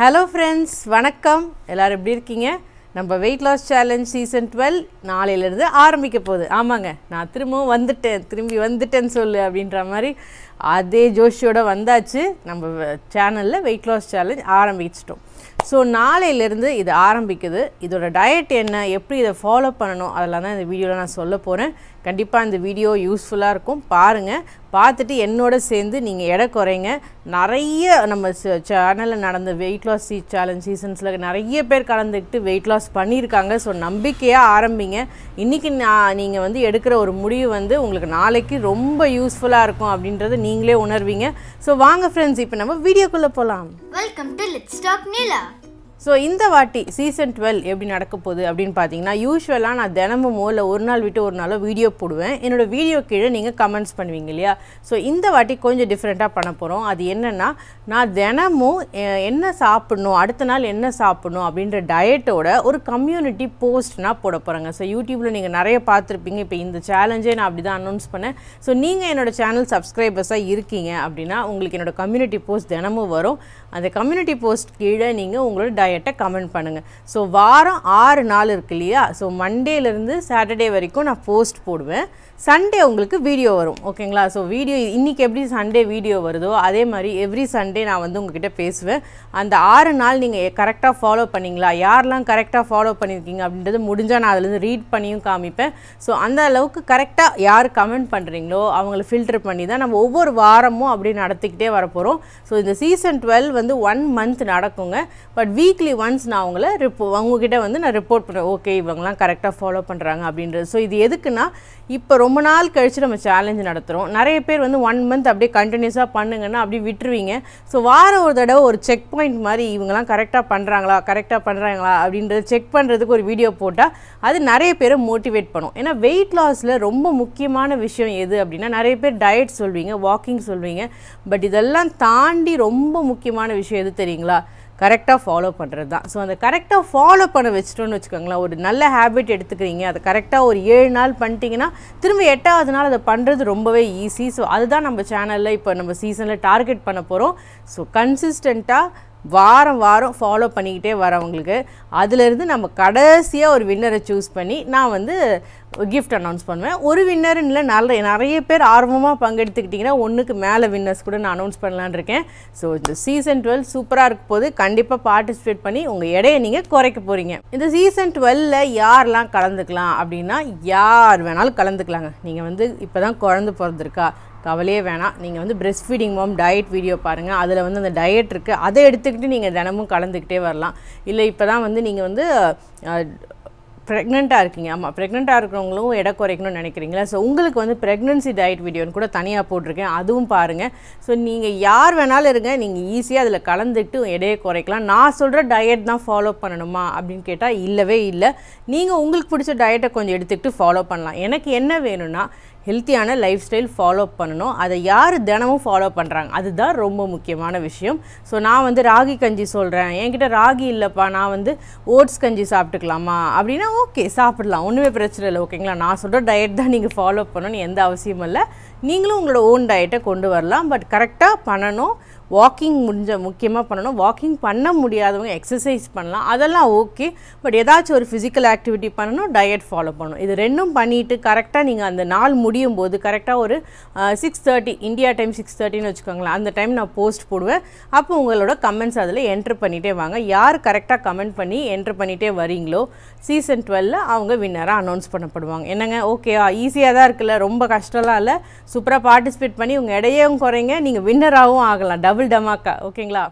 hello friends வணக்கம் எல்லோரும் எப்படி இருக்கீங்க நம்ம weight loss challenge season twelve நாளையிலேருந்து ஆரம்பிக்க போகுது ஆமாங்க நான் திரும்பவும் வந்துட்டேன் திரும்பி வந்துட்டேன்னு சொல்லு அப்படின்ற மாதிரி அதே ஜோஷியோட வந்தாச்சு நம்ம சேனலில் வெயிட் லாஸ் சேலஞ்ச் ஆரம்பிச்சிட்டோம் ஸோ நாளையிலேருந்து இது ஆரம்பிக்குது இதோட டயட் என்ன எப்படி இதை ஃபாலோ பண்ணணும் அதெல்லாம் தான் இந்த வீடியோவில் நான் சொல்ல போகிறேன் கண்டிப்பாக இந்த வீடியோ யூஸ்ஃபுல்லாக இருக்கும் பாருங்கள் பார்த்துட்டு என்னோட சேர்ந்து நீங்கள் எடை குறைங்க நிறைய நம்ம சேனலில் நடந்த வெயிட் லாஸ் சீ சேலஞ்ச் சீசன்ஸில் நிறைய பேர் கலந்துக்கிட்டு வெயிட் லாஸ் பண்ணியிருக்காங்க ஸோ நம்பிக்கையாக ஆரம்பிங்க இன்றைக்கி நான் நீங்கள் வந்து எடுக்கிற ஒரு முடிவு வந்து உங்களுக்கு நாளைக்கு ரொம்ப யூஸ்ஃபுல்லாக இருக்கும் அப்படின்றத நீங்களே உணர்வீங்க ஸோ வாங்க ஃப்ரெண்ட்ஸ் இப்போ நம்ம வீடியோக்குள்ளே போகலாம் welcome to let's stock Neela so இந்த வாட்டி சீசன் டுவெல் எப்படி நடக்க போகுது அப்படின்னு பார்த்தீங்கன்னா யூஸ்வலாக நான் தினமுமோ இல்லை ஒரு நாள் விட்டு ஒரு நாளோ வீடியோ போடுவேன் என்னோடய வீடியோ கீழே நீங்கள் கமெண்ட்ஸ் பண்ணுவீங்க இல்லையா ஸோ இந்த வாட்டி கொஞ்சம் டிஃப்ரெண்ட்டாக பண்ண போகிறோம் அது என்னென்னா நான் தினமும் என்ன சாப்பிட்ணும் அடுத்த நாள் என்ன சாப்பிட்ணும் அப்படின்ற டயட்டோட ஒரு கம்யூனிட்டி போஸ்ட்னா போட போகிறேங்க ஸோ யூடியூப்பில் நீங்கள் நிறைய பார்த்துருப்பீங்க இப்போ இந்த சேலஞ்சே நான் அப்படி தான் அனௌன்ஸ் பண்ணேன் ஸோ நீங்கள் என்னோடய சேனல் சப்ஸ்கிரைபர்ஸாக இருக்கீங்க அப்படின்னா உங்களுக்கு என்னோடய கம்யூனிட்டி போஸ்ட் தினமும் வரும் அந்த கம்யூனிட்டி போஸ்ட் கீழே நீங்கள் உங்களோட டயட்டை கமெண்ட் பண்ணுங்கள் ஸோ வாரம் ஆறு நாள் இருக்கு இல்லையா ஸோ மண்டேலேருந்து சாட்டர்டே வரைக்கும் நான் போஸ்ட் போடுவேன் சண்டே உங்களுக்கு வீடியோ வரும் ஓகேங்களா ஸோ வீடியோ இன்றைக்கி எப்படி சண்டே வீடியோ வருதோ அதே மாதிரி எவ்ரி சண்டே நான் வந்து உங்ககிட்ட பேசுவேன் அந்த ஆறு நாள் நீங்கள் கரெக்டாக ஃபாலோ பண்ணிங்களா யாரெல்லாம் கரெக்டாக ஃபாலோ பண்ணியிருக்கீங்க அப்படின்றது முடிஞ்சால் நான் அதுலேருந்து ரீட் பண்ணியும் காமிப்பேன் ஸோ அந்த அளவுக்கு கரெக்டாக யார் கமெண்ட் பண்ணுறீங்களோ அவங்கள ஃபில்டர் பண்ணி தான் நம்ம ஒவ்வொரு வாரமும் அப்படி நடத்திக்கிட்டே வரப்போகிறோம் ஸோ இந்த சீசன் டுவெல் வந்து ஒன் மந்த் நடக்குங்க பட் வீக்லி ஒன்ஸ் நான் அவங்கள ரிப்போ அவங்கக்கிட்ட வந்து நான் ரிப்போர்ட் பண்ணுறேன் ஓகே இவங்களாம் கரெக்டாக ஃபாலோ பண்ணுறாங்க அப்படின்றது ஸோ இது எதுக்குன்னா இப்போ ரொம்ப நாள் கழித்து நம்ம சேலஞ்சு நடத்துகிறோம் நிறைய பேர் வந்து ஒன் மந்த் அப்படியே கண்டினியூஸாக பண்ணுங்கன்னா அப்படியே விட்டுருவீங்க ஸோ வாரம் ஒரு தடவை ஒரு செக் பாயிண்ட் மாதிரி இவங்கெல்லாம் கரெக்டாக பண்ணுறாங்களா கரெக்டாக பண்ணுறாங்களா அப்படின்றத செக் பண்ணுறதுக்கு ஒரு வீடியோ போட்டால் அது நிறைய பேரை மோட்டிவேட் பண்ணும் ஏன்னா வெயிட் லாஸில் ரொம்ப முக்கியமான விஷயம் எது அப்படின்னா நிறைய பேர் டயட் சொல்வீங்க வாக்கிங் சொல்வீங்க பட் இதெல்லாம் தாண்டி ரொம்ப முக்கியமான விஷயம் எது தெரியுங்களா கரெக்டாக ஃபாலோ பண்ணுறது தான் ஸோ அந்த கரெக்டாக ஃபாலோ பண்ண வச்சிட்டோன்னு வச்சுக்கோங்களேன் ஒரு நல்ல ஹேபிட் எடுத்துக்கிறீங்க அதை கரெக்டாக ஒரு ஏழு நாள் பண்ணிட்டீங்கன்னா திரும்ப எட்டாவது நாள் அதை பண்ணுறது ரொம்பவே ஈஸி ஸோ அதுதான் நம்ம சேனலில் இப்போ நம்ம சீசனில் டார்கெட் பண்ண போகிறோம் ஸோ கன்சிஸ்டண்ட்டாக வாரம் வாரம் ஃபாலோ பண்ணிக்கிட்டே வரவங்களுக்கு அதுலேருந்து நம்ம கடைசியாக ஒரு வின்னரை சூஸ் பண்ணி நான் வந்து கிஃப்ட் அனௌன்ஸ் பண்ணுவேன் ஒரு வின்னர் இல்லை நிறைய நிறைய பேர் ஆர்வமாக பங்கெடுத்துக்கிட்டிங்கன்னா ஒன்றுக்கு மேலே வின்னர்ஸ் கூட நான் அனௌன்ஸ் பண்ணலான் இருக்கேன் ஸோ இந்த சீசன் டுவெல் சூப்பராக இருக்கும் போது கண்டிப்பாக பார்ட்டிசிபேட் பண்ணி உங்கள் இடையை நீங்கள் குறைக்க போகிறீங்க இந்த சீசன் டுவெல்ல யாரெலாம் கலந்துக்கலாம் அப்படின்னா யார் வேணாலும் கலந்துக்கலாங்க நீங்கள் வந்து இப்போ தான் குழந்த பிறந்திருக்கா கவலையே வேணாம் நீங்கள் வந்து breast feeding mom diet video பாருங்கள் அதில் வந்து அந்த டயட் இருக்குது அதை எடுத்துக்கிட்டு நீங்கள் தினமும் கலந்துக்கிட்டே வரலாம் இல்லை இப்போ தான் வந்து நீங்கள் வந்து ப்ரெக்னெண்ட்டாக இருக்கீங்க ஆமாம் ப்ரெக்னெண்ட்டாக இருக்கிறவங்களும் எடை குறைக்கணும்னு நினைக்கிறீங்களா ஸோ உங்களுக்கு வந்து ப்ரெக்னென்சி டயட் வீடியோன்னு கூட தனியாக போட்டிருக்கேன் அதுவும் பாருங்கள் ஸோ நீங்கள் யார் வேணாலும் இருங்க நீங்கள் ஈஸியாக அதில் கலந்துட்டு எடையை குறைக்கலாம் நான் சொல்கிற டயட் தான் ஃபாலோ பண்ணணுமா அப்படின்னு கேட்டால் இல்லவே இல்லை நீங்கள் உங்களுக்கு பிடிச்ச டயட்டை கொஞ்சம் எடுத்துக்கிட்டு ஃபாலோ பண்ணலாம் எனக்கு என்ன வேணும்னா ஹெல்த்தியான லைஃப் ஸ்டைல் ஃபாலோ பண்ணணும் அதை யார் தினமும் ஃபாலோ பண்ணுறாங்க அதுதான் ரொம்ப முக்கியமான விஷயம் ஸோ நான் வந்து ராகி கஞ்சி சொல்கிறேன் என்கிட்ட ராகி இல்லைப்பா நான் வந்து ஓட்ஸ் கஞ்சி சாப்பிட்டுக்கலாமா அப்படின்னா ஓகே சாப்பிடலாம் ஒன்றுமே பிரச்சனை இல்லை ஓகேங்களா நான் சொல்கிற டயட் தான் நீங்கள் ஃபாலோ பண்ணணும்னு எந்த அவசியமும் இல்லை நீங்களும் உங்களோட ஓன் டயட்டை கொண்டு வரலாம் பட் கரெக்டாக பண்ணணும் வாக்கிங் முடிஞ்ச முக்கியமாக பண்ணணும் வாக்கிங் பண்ண முடியாதவங்க எக்ஸசைஸ் பண்ணலாம் அதெல்லாம் ஓகே பட் ஏதாச்சும் ஒரு ஃபிசிக்கல் ஆக்டிவிட்டி பண்ணணும் டயட் ஃபாலோ பண்ணணும் இது ரெண்டும் பண்ணிவிட்டு கரெக்டாக நீங்கள் அந்த நாள் முடியும் போது கரெக்டாக ஒரு six thirty India time six தேர்ட்டின்னு வச்சுக்கோங்களேன் அந்த டைம் நான் போஸ்ட் போடுவேன் அப்போ உங்களோட கமெண்ட்ஸ் அதில் என்ட்ரு பண்ணிகிட்டே வாங்க யார் கரெக்டாக கமெண்ட் பண்ணி என்ட்ரு பண்ணிகிட்டே வரீங்களோ சீசன் டுவெல்ல அவங்க வின்னராக அனௌன்ஸ் பண்ணப்படுவாங்க என்னங்க ஓகேயா ஈஸியாக தான் இருக்குல்ல ரொம்ப கஷ்டம்லாம் இல்லை சூப்பராக பார்ட்டிசிபேட் பண்ணி உங்கள் இடையவும் குறைங்க நீங்கள் வின்னராகவும் ஆகலாம் டபுள் டபுள் டமாக்கா ஓகேங்களா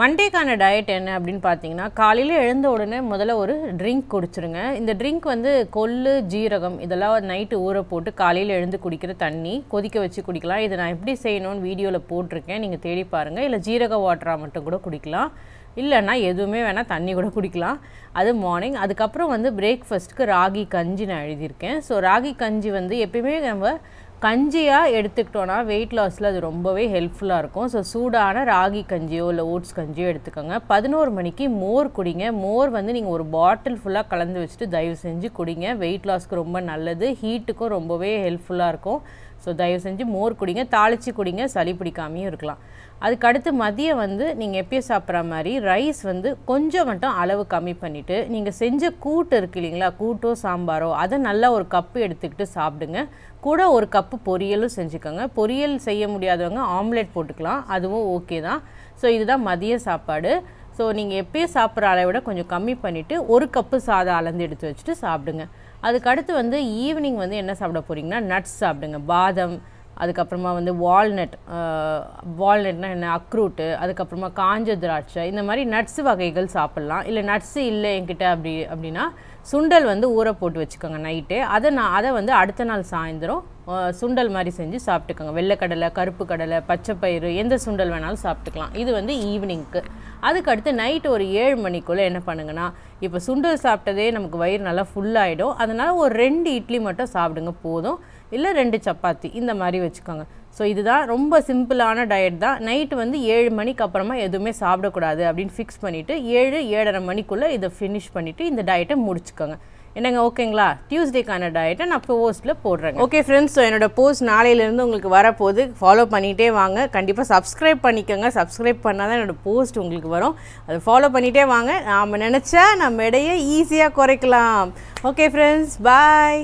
மண்டேக்கான டயட் என்ன அப்படின்னு பார்த்தீங்கன்னா காலையில் எழுந்த உடனே முதல்ல ஒரு ட்ரிங்க் குடிச்சிருங்க இந்த ட்ரிங்க் வந்து கொள்ளு ஜீரகம் இதெல்லாம் நைட்டு ஊற போட்டு காலையில் எழுந்து குடிக்கிற தண்ணி கொதிக்க வச்சு குடிக்கலாம் இதை நான் எப்படி செய்யணும்னு வீடியோவில் போட்டிருக்கேன் நீங்கள் தேடி பாருங்கள் இல்லை ஜீரக வாட்டராக மட்டும் கூட குடிக்கலாம் இல்லைன்னா எதுவுமே வேணால் தண்ணி கூட குடிக்கலாம் அது மார்னிங் அதுக்கப்புறம் வந்து பிரேக்ஃபஸ்ட்டுக்கு ராகி கஞ்சி நான் எழுதியிருக்கேன் ஸோ ராகி கஞ்சி வந்து எப்பயுமே நம்ம கஞ்சியாக எடுத்துக்கிட்டோன்னா வெயிட் லாஸில் அது ரொம்பவே ஹெல்ப்ஃபுல்லாக இருக்கும் ஸோ சூடான ராகி கஞ்சியோ இல்லை ஓட்ஸ் கஞ்சியோ எடுத்துக்கோங்க பதினோரு மணிக்கு மோர் குடிங்க மோர் வந்து நீங்கள் ஒரு பாட்டில் ஃபுல்லாக கலந்து வச்சுட்டு தயவு செஞ்சு குடிங்க வெயிட் லாஸ்க்கு ரொம்ப நல்லது ஹீட்டுக்கும் ரொம்பவே ஹெல்ப்ஃபுல்லாக இருக்கும் ஸோ தயவு செஞ்சு மோர் குடிங்க தாளித்து குடிங்க சளி பிடிக்காமையும் இருக்கலாம் அதுக்கடுத்து மதியம் வந்து நீங்கள் எப்பயும் சாப்பிட்ற மாதிரி ரைஸ் வந்து கொஞ்சம் மட்டும் அளவு கம்மி பண்ணிவிட்டு நீங்கள் செஞ்ச கூட்டு இருக்கு இல்லைங்களா கூட்டோ சாம்பாரோ அதை நல்லா ஒரு கப்பு எடுத்துக்கிட்டு சாப்பிடுங்க கூட ஒரு கப்பு பொரியலும் செஞ்சுக்கோங்க பொரியல் செய்ய முடியாதவங்க ஆம்லேட் போட்டுக்கலாம் அதுவும் ஓகே தான் ஸோ இதுதான் மதிய சாப்பாடு ஸோ நீங்கள் எப்பயும் சாப்பிட்ற அளவை விட கொஞ்சம் கம்மி பண்ணிவிட்டு ஒரு கப்பு சாதம் அளந்து எடுத்து வச்சுட்டு சாப்பிடுங்க அதுக்கடுத்து வந்து ஈவினிங் வந்து என்ன சாப்பிட போகிறீங்கன்னா நட்ஸ் சாப்பிடுங்க பாதம் அதுக்கப்புறமா வந்து வால்நட் வால்நட்னா என்ன அக்ரூட்டு அதுக்கப்புறமா காஞ்ச திராட்சை இந்த மாதிரி நட்ஸ் வகைகள் சாப்பிட்லாம் இல்லை நட்ஸ் இல்லை என்கிட்ட அப்படி அப்படின்னா சுண்டல் வந்து ஊற போட்டு வச்சுக்கோங்க நைட்டு அதை நான் அதை வந்து அடுத்த நாள் சாயந்தரம் சுண்டல் மாதிரி செஞ்சு சாப்பிட்டுக்கோங்க வெள்ளைக்கடலை கருப்பு கடலை பச்சைப்பயிறு எந்த சுண்டல் வேணாலும் சாப்பிட்டுக்கலாம் இது வந்து ஈவினிங்க்கு அதுக்கடுத்து நைட்டு ஒரு ஏழு மணிக்குள்ளே என்ன பண்ணுங்கன்னா இப்போ சுண்டல் சாப்பிட்டதே நமக்கு வயிறு நல்லா ஃபுல்லாகிடும் அதனால் ஒரு ரெண்டு இட்லி மட்டும் சாப்பிடுங்க போதும் இல்லை ரெண்டு சப்பாத்தி இந்த மாதிரி வச்சுக்கோங்க ஸோ இதுதான் ரொம்ப சிம்பிளான டயட் தான் நைட் வந்து ஏழு மணிக்கு அப்புறமா எதுவுமே சாப்பிடக்கூடாது அப்படின்னு ஃபிக்ஸ் பண்ணிவிட்டு ஏழு ஏழரை மணிக்குள்ளே இதை ஃபினிஷ் பண்ணிவிட்டு இந்த டயட்டை முடிச்சுக்கோங்க என்னங்க ஓகேங்களா டியூஸ்டேக்கான டயட்டை நான் போஸ்ட்டில் போடுறேன் ஓகே ஃப்ரெண்ட்ஸ் ஸோ என்னோடய போஸ்ட் நாளையிலேருந்து உங்களுக்கு வரப்போகுது ஃபாலோ பண்ணிகிட்டே வாங்க கண்டிப்பாக சப்ஸ்கிரைப் பண்ணிக்கோங்க சப்ஸ்கிரைப் பண்ணால் தான் என்னோடய போஸ்ட் உங்களுக்கு வரும் அதை ஃபாலோ பண்ணிகிட்டே வாங்க நாம் நினச்சா நம்ம இடையே ஈஸியாக குறைக்கலாம் ஓகே ஃப்ரெண்ட்ஸ் பாய்